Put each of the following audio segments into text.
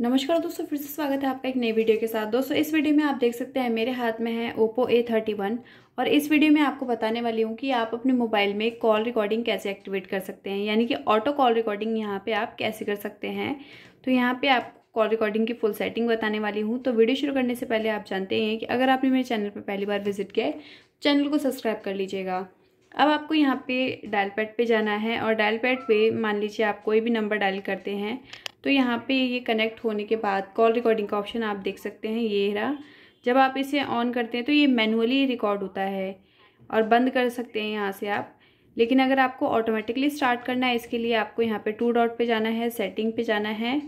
नमस्कार दोस्तों फिर से स्वागत है आपका एक नई वीडियो के साथ दोस्तों इस वीडियो में आप देख सकते हैं मेरे हाथ में है ओप्पो ए थर्टी वन और इस वीडियो में आपको बताने वाली हूँ कि आप अपने मोबाइल में कॉल रिकॉर्डिंग कैसे एक्टिवेट कर सकते हैं यानी कि ऑटो कॉल रिकॉर्डिंग यहाँ पे आप कैसे कर सकते हैं तो यहाँ पर आप कॉल रिकॉर्डिंग की फुल सेटिंग बताने वाली हूँ तो वीडियो शुरू करने से पहले आप जानते हैं कि अगर आपने मेरे चैनल पर पहली बार विजिट किया है चैनल को सब्सक्राइब कर लीजिएगा अब आपको यहाँ पे डायल पैड पे जाना है और डायल पैड पे मान लीजिए आप कोई भी नंबर डायल करते हैं तो यहाँ पे ये कनेक्ट होने के बाद कॉल रिकॉर्डिंग का ऑप्शन आप देख सकते हैं ये रहा जब आप इसे ऑन करते हैं तो ये मैनुअली रिकॉर्ड होता है और बंद कर सकते हैं यहाँ से आप लेकिन अगर आपको ऑटोमेटिकली स्टार्ट करना है इसके लिए आपको यहाँ पे टू डॉट पे जाना है सेटिंग पे जाना है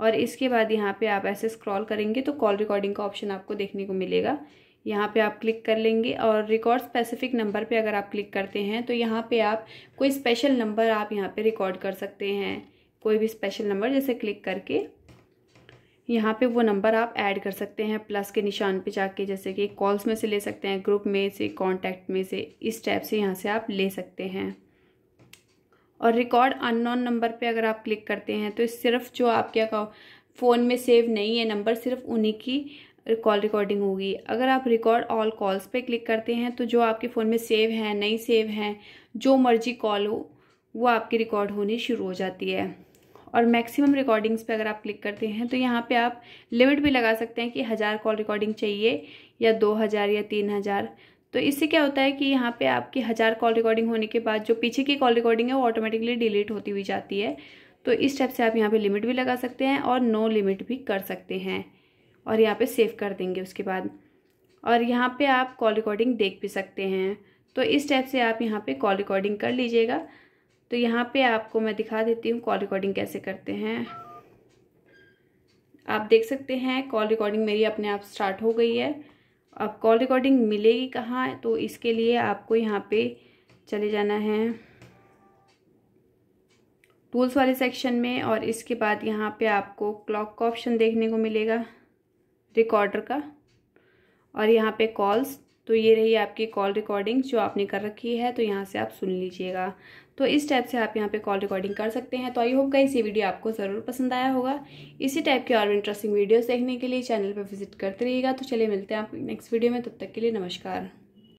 और इसके बाद यहाँ पे आप ऐसे स्क्रॉल करेंगे तो कॉल रिकॉर्डिंग का ऑप्शन आपको देखने को मिलेगा यहाँ पे आप क्लिक कर लेंगे और रिकॉर्ड स्पेसिफिक नंबर पे अगर आप क्लिक करते हैं तो यहाँ पे आप कोई स्पेशल नंबर आप यहाँ पे रिकॉर्ड कर सकते हैं कोई भी स्पेशल नंबर जैसे क्लिक करके यहाँ पे वो नंबर आप ऐड कर सकते हैं प्लस के निशान पे जाके जैसे कि कॉल्स में से ले सकते हैं ग्रुप में से कांटेक्ट में से इस टाइप से यहाँ से आप ले सकते हैं और रिकॉर्ड अननोन नंबर पे अगर आप क्लिक करते हैं तो सिर्फ जो आपके फ़ोन में सेव नहीं है नंबर सिर्फ उन्हीं की कॉल रिकॉर्डिंग होगी अगर आप रिकॉर्ड ऑल कॉल्स पर क्लिक करते हैं तो जो आपके फ़ोन में सेव हैं नहीं सेव हैं जो मर्जी कॉल हो वो आपकी रिकॉर्ड होनी शुरू हो जाती है और मैक्सिमम रिकॉर्डिंग्स पे अगर आप क्लिक करते हैं तो यहाँ पे आप लिमिट भी लगा सकते हैं कि हज़ार कॉल रिकॉर्डिंग चाहिए या दो हज़ार या तीन हज़ार तो इससे क्या होता है कि यहाँ पे आपकी हज़ार कॉल रिकॉर्डिंग होने के बाद जो पीछे की कॉल रिकॉर्डिंग है वो ऑटोमेटिकली डिलीट होती हुई जाती है तो इस स्टेप से आप यहाँ पर लिमिट भी लगा सकते हैं और नो लिमिट भी कर सकते हैं और यहाँ पर सेव कर देंगे उसके बाद और यहाँ पर आप कॉल रिकॉर्डिंग देख भी सकते हैं तो इस टाइप से आप यहाँ पर कॉल रिकॉर्डिंग कर लीजिएगा तो यहाँ पे आपको मैं दिखा देती हूँ कॉल रिकॉर्डिंग कैसे करते हैं आप देख सकते हैं कॉल रिकॉर्डिंग मेरी अपने आप स्टार्ट हो गई है अब कॉल रिकॉर्डिंग मिलेगी कहाँ तो इसके लिए आपको यहाँ पे चले जाना है टूल्स वाले सेक्शन में और इसके बाद यहाँ पे आपको क्लॉक का ऑप्शन देखने को मिलेगा रिकॉर्डर का और यहाँ पे कॉल्स तो ये रही आपकी कॉल रिकॉर्डिंग जो आपने कर रखी है तो यहाँ से आप सुन लीजिएगा तो इस टाइप से आप यहाँ पे कॉल रिकॉर्डिंग कर सकते हैं तो आई होप गाइस ये वीडियो आपको ज़रूर पसंद आया होगा इसी टाइप के और इंटरेस्टिंग वीडियोस देखने के लिए चैनल पर विजिट करते रहिएगा तो चलिए मिलते हैं आप नेक्स्ट वीडियो में तब तक के लिए नमस्कार